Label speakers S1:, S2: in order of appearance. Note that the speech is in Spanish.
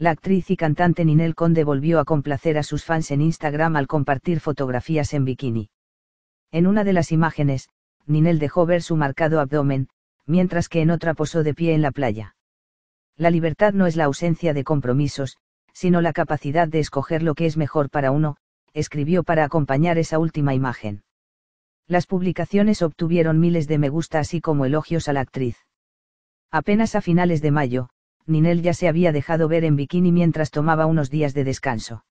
S1: La actriz y cantante Ninel Conde volvió a complacer a sus fans en Instagram al compartir fotografías en bikini. En una de las imágenes, Ninel dejó ver su marcado abdomen, mientras que en otra posó de pie en la playa. La libertad no es la ausencia de compromisos, sino la capacidad de escoger lo que es mejor para uno, escribió para acompañar esa última imagen. Las publicaciones obtuvieron miles de me gusta así como elogios a la actriz. Apenas a finales de mayo, Ninel ya se había dejado ver en bikini mientras tomaba unos días de descanso.